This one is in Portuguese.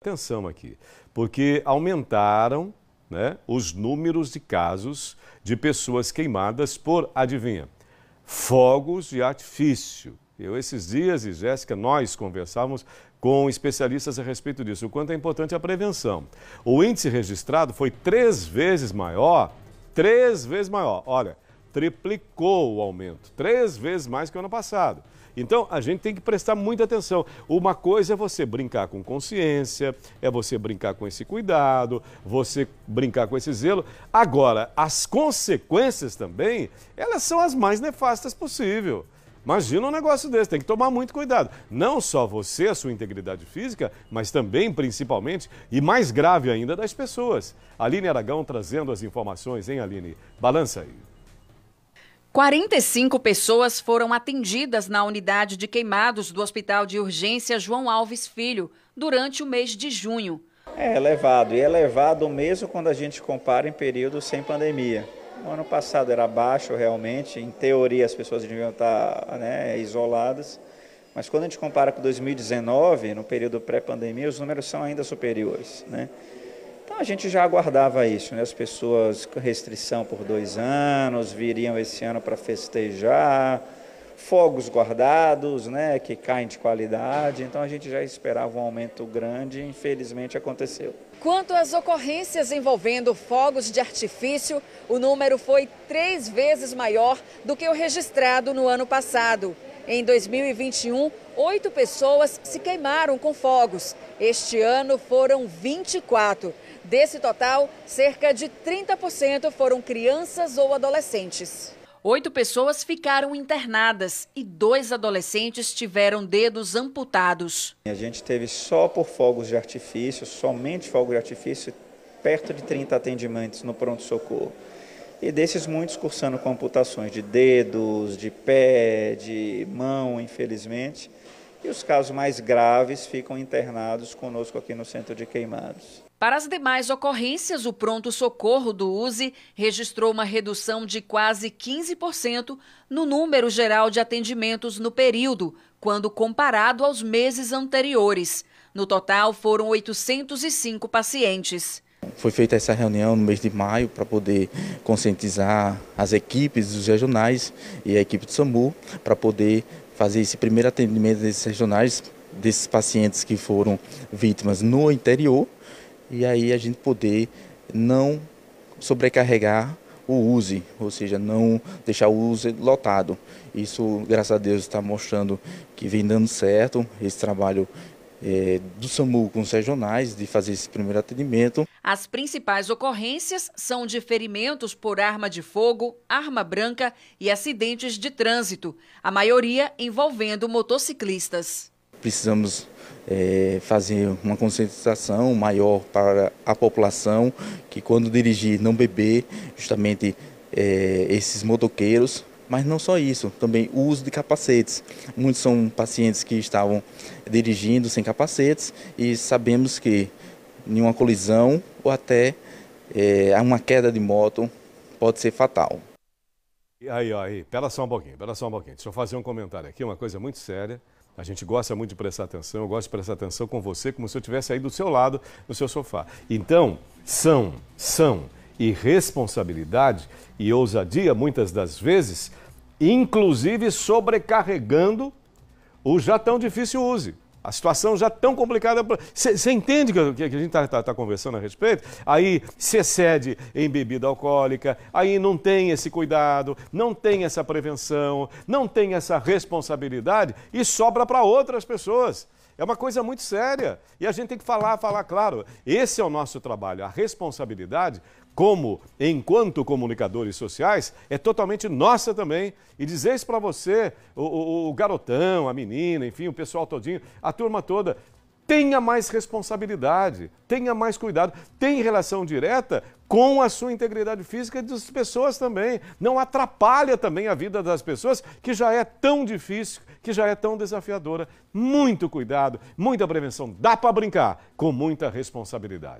Atenção aqui, porque aumentaram né, os números de casos de pessoas queimadas por, adivinha, fogos de artifício. Eu, esses dias, e Jéssica, nós conversávamos com especialistas a respeito disso, o quanto é importante a prevenção. O índice registrado foi três vezes maior, três vezes maior. Olha, triplicou o aumento, três vezes mais que o ano passado. Então, a gente tem que prestar muita atenção. Uma coisa é você brincar com consciência, é você brincar com esse cuidado, você brincar com esse zelo. Agora, as consequências também, elas são as mais nefastas possível. Imagina um negócio desse, tem que tomar muito cuidado. Não só você, a sua integridade física, mas também, principalmente, e mais grave ainda, das pessoas. Aline Aragão trazendo as informações, hein, Aline? Balança aí. 45 pessoas foram atendidas na unidade de queimados do Hospital de Urgência João Alves Filho durante o mês de junho. É elevado, e é elevado mesmo quando a gente compara em períodos sem pandemia. O ano passado era baixo realmente, em teoria as pessoas deviam estar né, isoladas, mas quando a gente compara com 2019, no período pré-pandemia, os números são ainda superiores. Né? Então a gente já aguardava isso, né? as pessoas com restrição por dois anos viriam esse ano para festejar, fogos guardados, né? que caem de qualidade, então a gente já esperava um aumento grande e infelizmente aconteceu. Quanto às ocorrências envolvendo fogos de artifício, o número foi três vezes maior do que o registrado no ano passado. Em 2021, oito pessoas se queimaram com fogos. Este ano foram 24. Desse total, cerca de 30% foram crianças ou adolescentes. Oito pessoas ficaram internadas e dois adolescentes tiveram dedos amputados. A gente teve só por fogos de artifício, somente fogos de artifício, perto de 30 atendimentos no pronto-socorro. E desses muitos cursando com amputações de dedos, de pé, de mão, infelizmente. E os casos mais graves ficam internados conosco aqui no centro de queimados. Para as demais ocorrências, o pronto-socorro do USE registrou uma redução de quase 15% no número geral de atendimentos no período, quando comparado aos meses anteriores. No total, foram 805 pacientes. Foi feita essa reunião no mês de maio para poder conscientizar as equipes dos regionais e a equipe do SAMU para poder fazer esse primeiro atendimento desses regionais, desses pacientes que foram vítimas no interior, e aí a gente poder não sobrecarregar o use, ou seja, não deixar o use lotado. Isso, graças a Deus, está mostrando que vem dando certo esse trabalho é, do SAMU com os regionais de fazer esse primeiro atendimento. As principais ocorrências são de ferimentos por arma de fogo, arma branca e acidentes de trânsito, a maioria envolvendo motociclistas. Precisamos é, fazer uma conscientização maior para a população que quando dirigir não beber, justamente é, esses motoqueiros mas não só isso, também o uso de capacetes. Muitos são pacientes que estavam dirigindo sem capacetes e sabemos que em uma colisão ou até é, uma queda de moto pode ser fatal. aí, aí, pera só um pouquinho, espera só um pouquinho. Deixa eu fazer um comentário aqui, uma coisa muito séria. A gente gosta muito de prestar atenção, eu gosto de prestar atenção com você, como se eu estivesse aí do seu lado, no seu sofá. Então, são, são e responsabilidade e ousadia, muitas das vezes, inclusive sobrecarregando o já tão difícil use. A situação já tão complicada. Você entende que, que a gente está tá, tá conversando a respeito? Aí se excede em bebida alcoólica, aí não tem esse cuidado, não tem essa prevenção, não tem essa responsabilidade e sobra para outras pessoas. É uma coisa muito séria. E a gente tem que falar, falar, claro. Esse é o nosso trabalho, a responsabilidade como enquanto comunicadores sociais é totalmente nossa também. E dizer isso para você, o, o, o, garotão, a menina, enfim, o pessoal todinho, a turma toda, tenha mais responsabilidade, tenha mais cuidado, tem relação direta com a sua integridade física das pessoas também. Não atrapalha também a vida das pessoas, que já é tão difícil, que já é tão desafiadora. Muito cuidado, muita prevenção. Dá para brincar com muita responsabilidade.